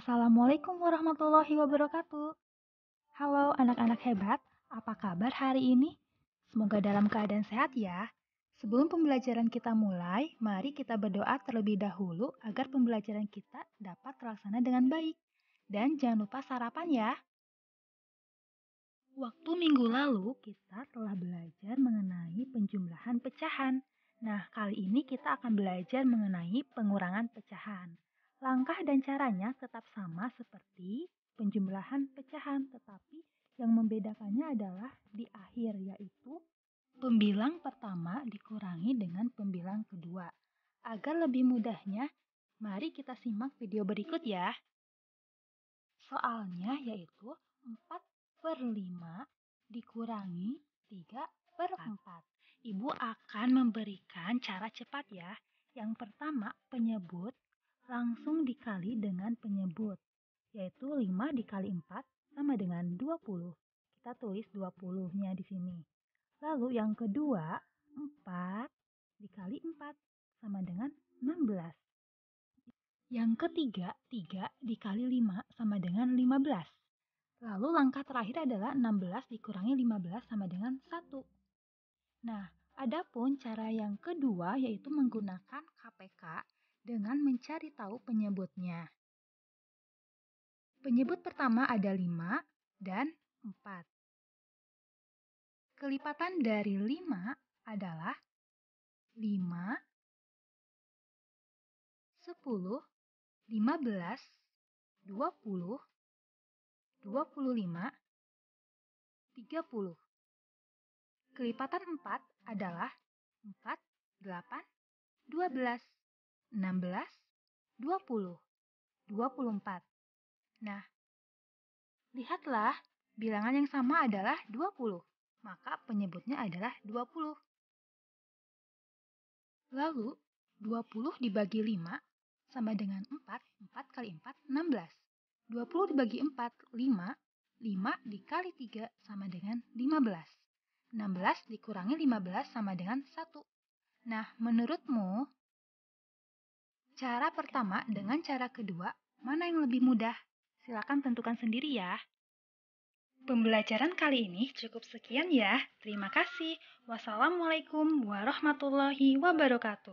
Assalamualaikum warahmatullahi wabarakatuh. Halo anak-anak hebat, apa kabar hari ini? Semoga dalam keadaan sehat ya. Sebelum pembelajaran kita mulai, mari kita berdoa terlebih dahulu agar pembelajaran kita dapat terlaksana dengan baik. Dan jangan lupa sarapan ya. Waktu minggu lalu kita telah belajar mengenai penjumlahan pecahan. Nah, kali ini kita akan belajar mengenai pengurangan pecahan. Langkah dan caranya tetap sama seperti penjumlahan pecahan, tetapi yang membedakannya adalah di akhir, yaitu pembilang pertama dikurangi dengan pembilang kedua. Agar lebih mudahnya, mari kita simak video berikut ya. Soalnya yaitu 4 per 5 dikurangi 3 per 4. Ibu akan memberikan cara cepat ya. Yang pertama, penyebut langsung dikali dengan penyebut, yaitu 5 dikali 4 sama dengan 20. Kita tulis 20-nya di sini. Lalu yang kedua, 4 dikali 4 sama dengan 16. Yang ketiga, 3 dikali 5 sama dengan 15. Lalu langkah terakhir adalah 16 dikurangi 15 sama dengan 1. Nah, adapun cara yang kedua yaitu menggunakan KPK dengan mencari tahu penyebutnya. Penyebut pertama ada 5 dan 4. Kelipatan dari 5 adalah 5, 10, 15, 20, 25, 30. Kelipatan 4 adalah 4, 8, 12, 16, 20, 24. Nah, lihatlah bilangan yang sama adalah 20, maka penyebutnya adalah 20. Lalu, 20 dibagi 5 sama dengan 4, 4 kali 4, 16. 20 dibagi 4, 5, 5 dikali 3 sama dengan 15. 16 dikurangi 15 sama dengan 1. Nah, menurutmu Cara pertama dengan cara kedua, mana yang lebih mudah? Silakan tentukan sendiri ya. Pembelajaran kali ini cukup sekian ya. Terima kasih. Wassalamualaikum warahmatullahi wabarakatuh.